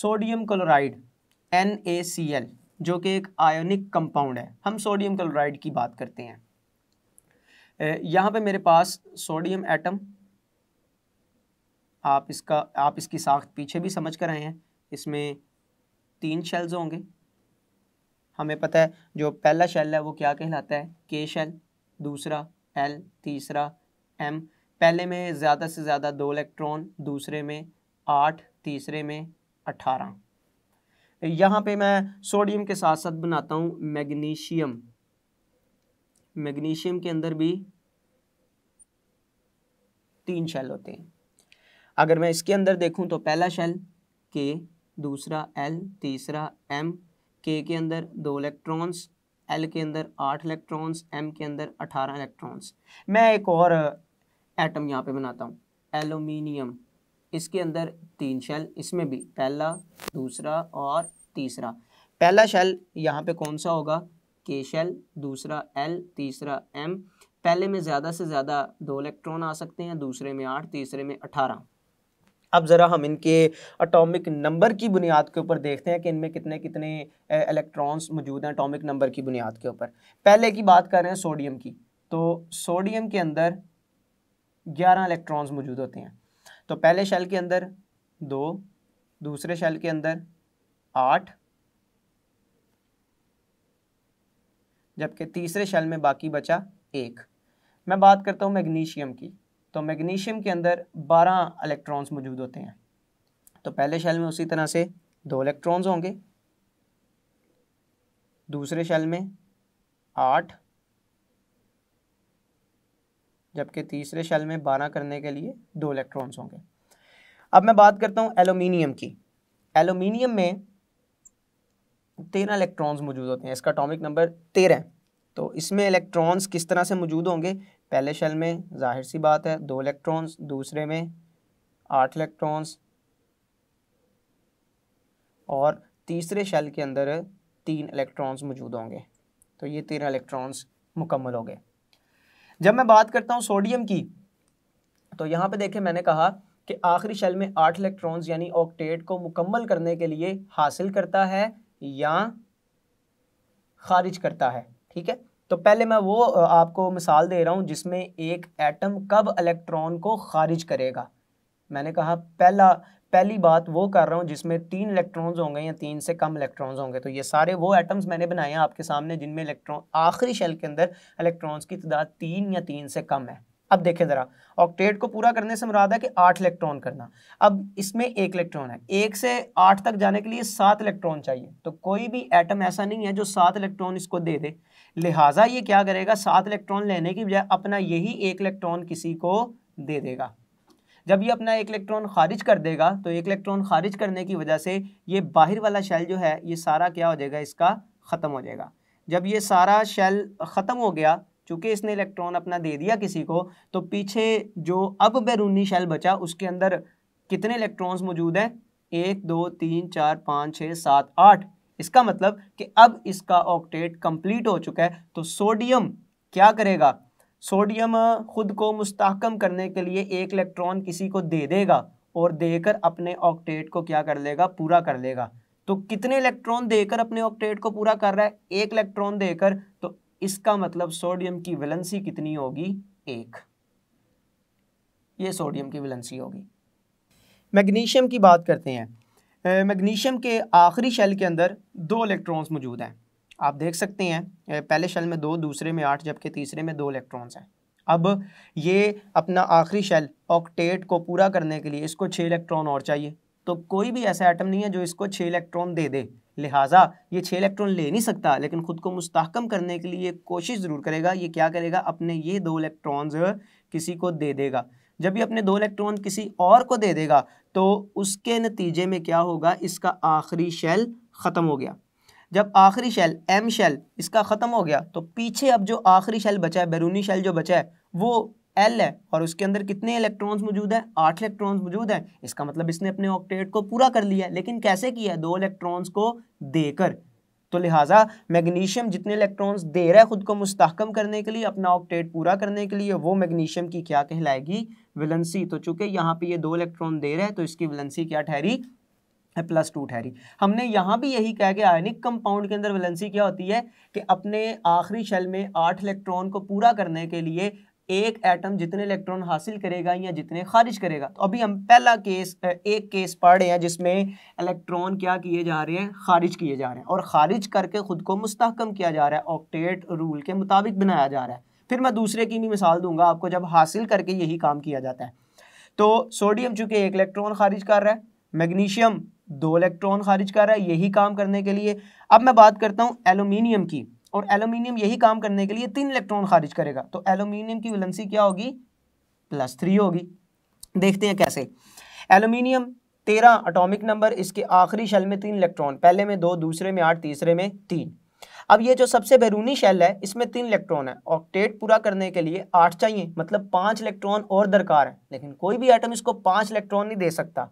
sodium chloride N A C L जो कि एक आयोनिक कंपाउंड है हम सोडियम क्लोराइड की बात करते हैं यहाँ पे मेरे पास सोडियम एटम आप इसका आप इसकी साख्त पीछे भी समझ कर रहे हैं इसमें तीन शेल्स होंगे हमें पता है जो पहला शेल है वो क्या कहलाता है के शेल दूसरा एल तीसरा एम पहले में ज़्यादा से ज़्यादा दो इलेक्ट्रॉन दूसरे में आठ तीसरे में अठारह यहाँ पे मैं सोडियम के साथ साथ बनाता हूँ मैग्नीशियम मैग्नीशियम के अंदर भी तीन शेल होते हैं अगर मैं इसके अंदर देखूँ तो पहला शेल के दूसरा एल तीसरा एम के के अंदर दो इलेक्ट्रॉन्स एल के अंदर आठ इलेक्ट्रॉन्स एम के अंदर अठारह इलेक्ट्रॉन्स मैं एक और एटम यहाँ पे बनाता हूँ एलुमिनियम इसके अंदर तीन शेल इसमें भी पहला दूसरा और तीसरा पहला शेल यहाँ पे कौन सा होगा के शेल दूसरा एल तीसरा एम पहले में ज़्यादा से ज़्यादा दो इलेक्ट्रॉन आ सकते हैं दूसरे में आठ तीसरे में अठारह अब ज़रा हम इनके अटोमिक नंबर की बुनियाद के ऊपर देखते हैं कि इनमें कितने कितने इलेक्ट्रॉन्स मौजूद हैं अटोमिक नंबर की बुनियाद के ऊपर पहले की बात कर रहे हैं सोडियम की तो सोडियम के अंदर ग्यारह इलेक्ट्रॉन्स मौजूद होते हैं तो पहले शेल के अंदर दो दूसरे शेल के अंदर आठ जबकि तीसरे शेल में बाकी बचा एक मैं बात करता हूँ मैग्नीशियम की तो मैग्नीशियम के अंदर बारह इलेक्ट्रॉन्स मौजूद होते हैं तो पहले शेल में उसी तरह से दो इलेक्ट्रॉन्स होंगे दूसरे शेल में आठ जबकि तीसरे शेल में बारह करने के लिए दो इलेक्ट्रॉन्स होंगे अब मैं बात करता हूँ एलुमिनियम की एलुमिनियम में तेरह इलेक्ट्रॉन्स मौजूद होते हैं इसका अटोमिक नंबर तेरह तो इसमें इलेक्ट्रॉन्स किस तरह से मौजूद होंगे पहले शेल में जाहिर सी बात है दो इलेक्ट्रॉन्स दूसरे में आठ इलेक्ट्रॉन्स और तीसरे शेल के अंदर तीन इलेक्ट्रॉन्स मौजूद होंगे तो ये तेरह इलेक्ट्रॉन्स मुकम्मल हो गए जब मैं बात करता हूँ सोडियम की तो यहाँ पे देखें मैंने कहा कि आखिरी शेल में आठ इलेक्ट्रॉन्स यानी ऑक्टेट को मुकम्मल करने के लिए हासिल करता है या खारिज करता है ठीक है तो पहले मैं वो आपको मिसाल दे रहा हूँ जिसमें एक एटम कब इलेक्ट्रॉन को खारिज करेगा मैंने कहा पहला पहली बात वो कर रहा हूँ जिसमें तीन इलेक्ट्रॉन्स होंगे या तीन से कम इलेक्ट्रॉन्स होंगे तो ये सारे वो एटम्स मैंने बनाए हैं आपके सामने जिनमें इलेक्ट्रॉन आखिरी शेल के अंदर इलेक्ट्रॉन्स की तादाद तीन या तीन से कम है अब देखें ज़रा ऑक्टेट को पूरा करने से मुराद है कि आठ इलेक्ट्रॉन करना अब इसमें एक इलेक्ट्रॉन है एक से आठ तक जाने के लिए सात इलेक्ट्रॉन चाहिए तो कोई भी एटम ऐसा नहीं है जो सात इलेक्ट्रॉन इसको दे दे लिहाजा ये क्या करेगा सात इलेक्ट्रॉन लेने की बजाय अपना यही एक इलेक्ट्रॉन किसी को दे देगा जब ये अपना एक इलेक्ट्रॉन खारिज कर देगा तो एक इलेक्ट्रॉन खारिज करने की वजह से ये बाहर वाला शेल जो है ये सारा क्या हो जाएगा इसका ख़त्म हो जाएगा जब ये सारा शेल ख़त्म हो गया चूँकि इसने इलेक्ट्रॉन अपना दे दिया किसी को तो पीछे जो अब बैरूनी शेल बचा उसके अंदर कितने इलेक्ट्रॉन्स मौजूद हैं एक दो तीन चार पाँच छः सात आठ इसका मतलब कि अब इसका ऑक्टेट कंप्लीट हो चुका है तो सोडियम क्या करेगा सोडियम खुद को मुस्तकम करने के लिए एक इलेक्ट्रॉन किसी को दे देगा और देकर अपने ऑक्टेट को क्या कर लेगा पूरा कर लेगा तो कितने इलेक्ट्रॉन देकर अपने ऑक्टेट को पूरा कर रहा है एक इलेक्ट्रॉन देकर तो इसका मतलब सोडियम की वैलेंसी कितनी होगी एक ये सोडियम की वैलेंसी होगी मैग्नीशियम की बात करते हैं मैग्नीशियम के आखिरी शेल के अंदर दो इलेक्ट्रॉन्स मौजूद हैं आप देख सकते हैं पहले शेल में दो दूसरे में आठ जबकि तीसरे में दो इलेक्ट्रॉन्स हैं अब ये अपना आखिरी शेल ऑक्टेट को पूरा करने के लिए इसको छः इलेक्ट्रॉन और चाहिए तो कोई भी ऐसा आइटम नहीं है जो इसको छः इलेक्ट्रॉन दे दे लिहाजा ये छः इलेक्ट्रॉन ले नहीं सकता लेकिन ख़ुद को मुस्तकम करने के लिए कोशिश ज़रूर करेगा ये क्या करेगा अपने ये दो इलेक्ट्रॉन्स किसी को दे देगा जब ये अपने दो इलेक्ट्रॉन किसी और को दे देगा तो उसके नतीजे में क्या होगा इसका आखिरी शेल ख़त्म हो गया जब आखिरी शेल एम शेल इसका ख़त्म हो गया तो पीछे अब जो आखिरी शेल बचा है बैरूनी शेल जो बचा है वो एल है और उसके अंदर कितने इलेक्ट्रॉन्स मौजूद हैं आठ इलेक्ट्रॉन्स मौजूद हैं इसका मतलब इसने अपने ऑक्टेट को पूरा कर लिया लेकिन कैसे किया है दो इलेक्ट्रॉन्स को देकर तो लिहाजा मैग्नीशियम जितने इलेक्ट्रॉन्स दे रहा है ख़ुद को मुस्तकम करने के लिए अपना ऑक्टेट पूरा करने के लिए वो मैग्नीशियम की क्या कहलाएगी विलंसी तो चूँकि यहाँ पे ये दो इलेक्ट्रॉन दे रहा है तो इसकी विलंसी क्या ठहरी प्लस टू ठहरी हमने यहाँ भी यही कहा कि आयनिक कंपाउंड के अंदर वैलेंसी क्या होती है कि अपने आखिरी शेल में आठ इलेक्ट्रॉन को पूरा करने के लिए एक एटम जितने इलेक्ट्रॉन हासिल करेगा या जितने खारिज करेगा तो अभी हम पहला केस एक केस पढ़ रहे हैं जिसमें इलेक्ट्रॉन क्या किए जा रहे हैं खारिज किए जा रहे हैं और खारिज करके ख़ुद को मुस्तकम किया जा रहा है ऑक्टेट रूल के मुताबिक बनाया जा रहा है फिर मैं दूसरे की भी मिसाल दूंगा आपको जब हासिल करके यही काम किया जाता है तो सोडियम चूंकि एक इलेक्ट्रॉन खारिज कर रहा है मैग्नीशियम दो इलेक्ट्रॉन खारिज कर रहा है यही काम करने के लिए अब मैं बात करता हूँ एलुमिनियम की और एलुमिनियम यही काम करने के लिए तीन इलेक्ट्रॉन खारिज करेगा तो एलुमिनियम की वेलेंसी क्या होगी प्लस थ्री होगी देखते हैं कैसे एलुमिनियम तेरह अटोमिक नंबर इसके आखिरी शेल में तीन इलेक्ट्रॉन पहले में दो दूसरे में आठ तीसरे में तीन अब ये जो सबसे बैरूनी शेल है इसमें तीन इलेक्ट्रॉन है ऑक्टेट पूरा करने के लिए आठ चाहिए मतलब पाँच इलेक्ट्रॉन और दरकार है लेकिन कोई भी आइटम इसको पाँच इलेक्ट्रॉन नहीं दे सकता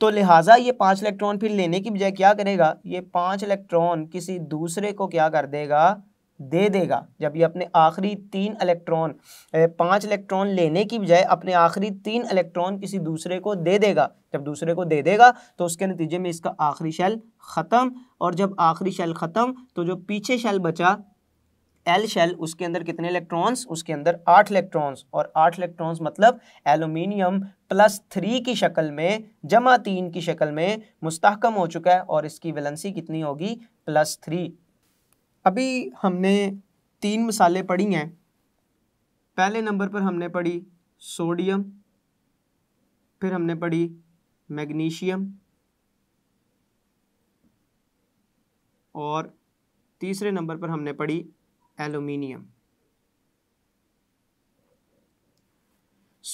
तो लिहाजा ये पांच इलेक्ट्रॉन फिर लेने की बजाय क्या करेगा ये पांच इलेक्ट्रॉन किसी दूसरे को क्या कर देगा दे देगा जब ये अपने आखिरी तीन इलेक्ट्रॉन पांच इलेक्ट्रॉन लेने की बजाय अपने आखिरी तीन इलेक्ट्रॉन किसी दूसरे को दे देगा जब दूसरे को दे देगा तो उसके नतीजे में इसका आखिरी शैल ख़त्म और जब आखिरी शैल ख़त्म तो जो पीछे शैल बचा एल शेल उसके अंदर कितने इलेक्ट्रॉन्स उसके अंदर आठ इलेक्ट्रॉन्स और आठ इलेक्ट्रॉन्स मतलब एलुमिनियम प्लस थ्री की शक्ल में जमा तीन की शक्ल में मुस्तकम हो चुका है और इसकी वेलेंसी कितनी होगी प्लस थ्री अभी हमने तीन मिसालें पढ़ी हैं पहले नंबर पर हमने पढ़ी सोडियम फिर हमने पढ़ी मैग्नीशियम और तीसरे नंबर पर हमने पढ़ी एल्यूमिनियम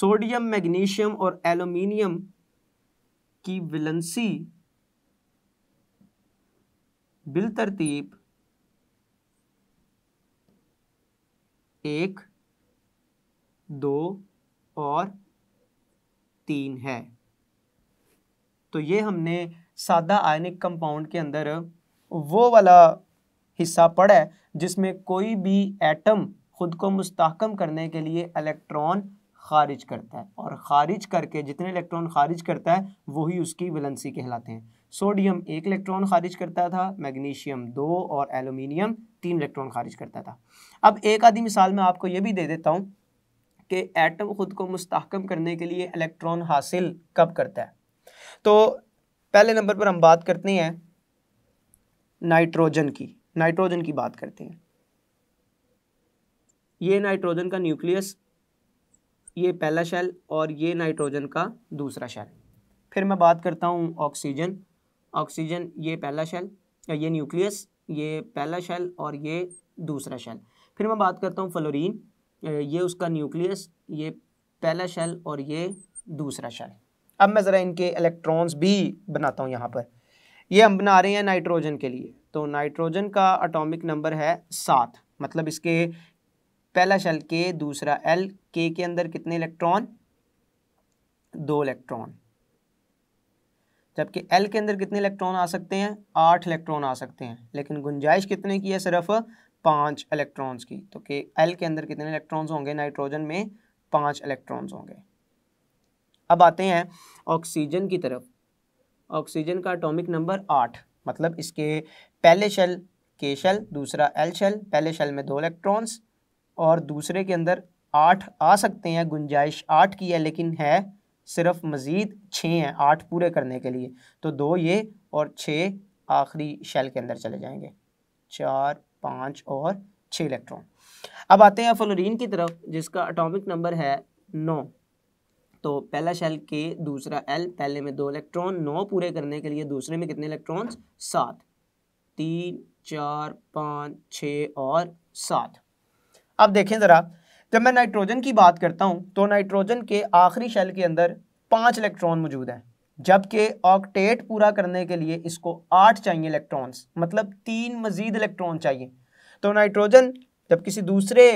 सोडियम मैग्नीशियम और एल्यूमिनियम की विलंसी बिलतरतीब एक दो और तीन है तो ये हमने सादा आयनिक कंपाउंड के अंदर वो वाला हिस्सा पड़ा है जिसमें कोई भी एटम खुद को मुस्तकम करने के लिए इलेक्ट्रॉन खारिज करता है और ख़ारिज करके जितने इलेक्ट्रॉन खारिज करता है वही उसकी वलेंसी कहलाते हैं सोडियम एक इलेक्ट्रॉन खारिज करता था मैग्नीशियम दो और एलुमिनियम तीन इलेक्ट्रॉन खारिज करता था अब एक आधी मिसाल मैं आपको ये भी दे देता हूँ कि एटम ख़ुद को मुस्तकम करने के लिए इलेक्ट्रॉन हासिल कब करता है तो पहले नंबर पर हम बात करते हैं नाइट्रोजन की नाइट्रोजन की बात करते हैं ये नाइट्रोजन का न्यूक्लियस ये पहला शेल और ये नाइट्रोजन का दूसरा शेल फिर मैं बात करता हूँ ऑक्सीजन ऑक्सीजन ये पहला शेल ये न्यूक्लियस ये पहला शेल और ये दूसरा शेल फिर मैं बात करता हूँ फ्लोरीन ये उसका न्यूक्लियस ये पहला शेल और ये दूसरा शेल अब मैं ज़रा इनके इलेक्ट्रॉन्स भी बनाता हूँ यहाँ पर ये हम बना रहे हैं नाइट्रोजन के लिए तो नाइट्रोजन का अटोमिक नंबर है सात मतलब इसके पहला शेल के दूसरा एल के के अंदर कितने इलेक्ट्रॉन दो इलेक्ट्रॉन जबकि एल के अंदर कितने इलेक्ट्रॉन आ सकते हैं आठ इलेक्ट्रॉन आ सकते हैं लेकिन गुंजाइश कितने की है सिर्फ पांच इलेक्ट्रॉन्स की तो के एल के अंदर कितने इलेक्ट्रॉन्स होंगे नाइट्रोजन में पांच इलेक्ट्रॉन्स होंगे अब आते हैं ऑक्सीजन की तरफ ऑक्सीजन का अटोमिक नंबर आठ मतलब इसके पहले शेल के शेल दूसरा एल शेल पहले शेल में दो इलेक्ट्रॉन्स और दूसरे के अंदर आठ आ सकते हैं गुंजाइश आठ की है लेकिन है सिर्फ मज़ीद छः हैं आठ पूरे करने के लिए तो दो ये और छः आखिरी शेल के अंदर चले जाएंगे चार पाँच और छः इलेक्ट्रॉन अब आते हैं फ्लोरीन की तरफ जिसका अटोमिक नंबर है नौ तो पहला शेल के दूसरा एल पहले में दो इलेक्ट्रॉन नौ पूरे करने के लिए दूसरे में कितने इलेक्ट्रॉन्स सात तीन चार पाँच छ और सात अब देखें ज़रा जब मैं नाइट्रोजन की बात करता हूँ तो नाइट्रोजन के आखिरी शेल के अंदर पाँच इलेक्ट्रॉन मौजूद हैं जबकि ऑक्टेट पूरा करने के लिए इसको आठ चाहिए इलेक्ट्रॉन्स मतलब तीन मज़ीद इलेक्ट्रॉन चाहिए तो नाइट्रोजन जब किसी दूसरे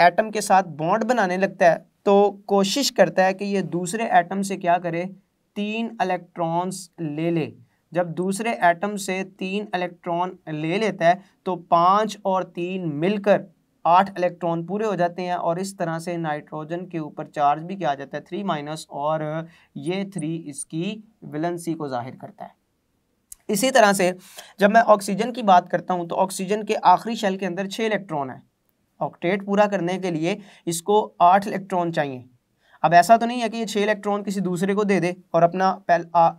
एटम के साथ बॉन्ड बनाने लगता है तो कोशिश करता है कि ये दूसरे एटम से क्या करे तीन इलेक्ट्रॉन्स ले ले जब दूसरे एटम से तीन इलेक्ट्रॉन ले लेता है तो पाँच और तीन मिलकर आठ इलेक्ट्रॉन पूरे हो जाते हैं और इस तरह से नाइट्रोजन के ऊपर चार्ज भी किया जाता है थ्री माइनस और ये थ्री इसकी विलनसी को जाहिर करता है इसी तरह से जब मैं ऑक्सीजन की बात करता हूँ तो ऑक्सीजन के आखिरी शेल के अंदर छः इलेक्ट्रॉन है ऑक्टेट पूरा करने के लिए इसको आठ इलेक्ट्रॉन चाहिए अब ऐसा तो नहीं है कि ये छः इलेक्ट्रॉन किसी दूसरे को दे दे और अपना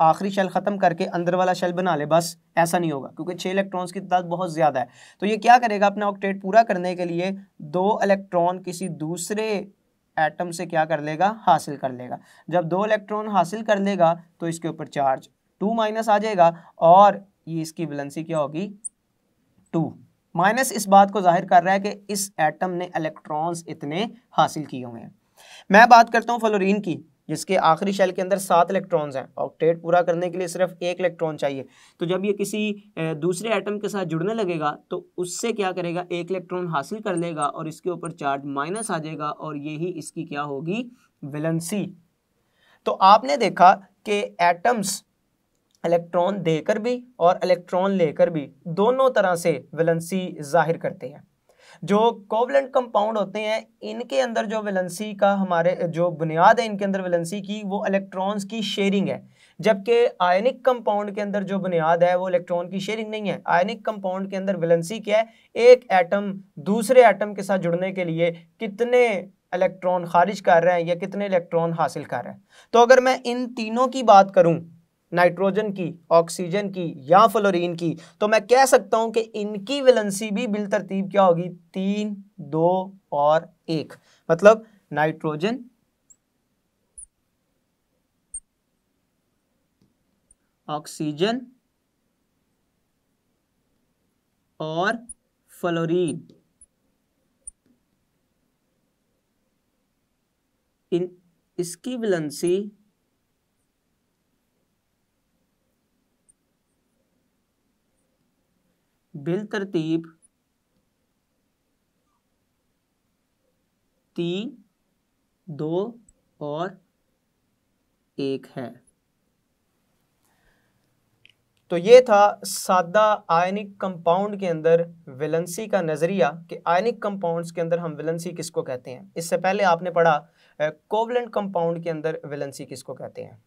आखिरी शेल ख़त्म करके अंदर वाला शेल बना ले बस ऐसा नहीं होगा क्योंकि छः इलेक्ट्रॉन्स की तादाद बहुत ज़्यादा है तो ये क्या करेगा अपना ऑक्टेट पूरा करने के लिए दो इलेक्ट्रॉन किसी दूसरे एटम से क्या कर लेगा हासिल कर लेगा जब दो इलेक्ट्रॉन हासिल कर लेगा तो इसके ऊपर चार्ज टू माइनस आ जाएगा और ये इसकी वलेंसी क्या होगी टू माइनस इस बात को जाहिर कर रहा है कि इस एटम ने इलेक्ट्रॉन्स इतने हासिल किए हुए हैं मैं बात करता हूँ फ्लोरिन की जिसके आखिरी शेल के अंदर सात इलेक्ट्रॉन्स हैं ऑक्टेट पूरा करने के लिए सिर्फ एक इलेक्ट्रॉन चाहिए तो जब ये किसी दूसरे एटम के साथ जुड़ने लगेगा तो उससे क्या करेगा एक इलेक्ट्रॉन हासिल कर लेगा और इसके ऊपर चार्ज माइनस आ जाएगा और यही इसकी क्या होगी विलनसी तो आपने देखा कि एटम्स इलेक्ट्रॉन देकर भी और इलेक्ट्रॉन लेकर भी दोनों तरह से विलनसी जाहिर करते हैं जो कोवलेंट कंपाउंड होते हैं इनके अंदर जो वेलेंसी का हमारे जो बुनियाद है इनके अंदर वेलेंसी की वो इलेक्ट्रॉन्स की शेयरिंग है जबकि आयनिक कंपाउंड के अंदर जो बुनियाद है वो इलेक्ट्रॉन की शेयरिंग नहीं है आयनिक कंपाउंड के अंदर वेलेंसी क्या है एक एटम दूसरे एटम के साथ जुड़ने के लिए कितने इलेक्ट्रॉन खारिज कर रहे हैं या कितने इलेक्ट्रॉन हासिल कर रहे हैं तो अगर मैं इन तीनों की बात करूं नाइट्रोजन की ऑक्सीजन की या फ्लोरीन की तो मैं कह सकता हूं कि इनकी वैलेंसी भी बिल तरतीब क्या होगी तीन दो और एक मतलब नाइट्रोजन ऑक्सीजन और फ्लोरीन इन इसकी वैलेंसी बिल तरतीब तीन दो और एक है तो ये था सादा आयनिक कंपाउंड के अंदर विलंसी का नज़रिया कि आयनिक कंपाउंड्स के अंदर हम विलंसी किसको कहते हैं इससे पहले आपने पढ़ा कोवलेंट कंपाउंड के अंदर विलंसी किसको कहते हैं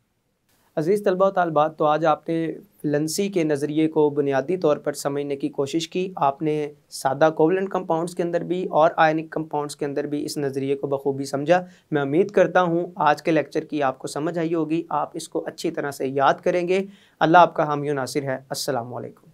अज़ीज़ तलबा तलबात तो आज आपने फ्लेंसी के नज़रिए को बुनियादी तौर पर समझने की कोशिश की आपने सादा कोवलेंट कंपाउंड्स के अंदर भी और आयनिक कंपाउंड्स के अंदर भी इस नज़रिए को बखूबी समझा मैं उम्मीद करता हूँ आज के लेक्चर की आपको समझ आई होगी आप इसको अच्छी तरह से याद करेंगे अल्लाह आपका हामी नासिर है असलकम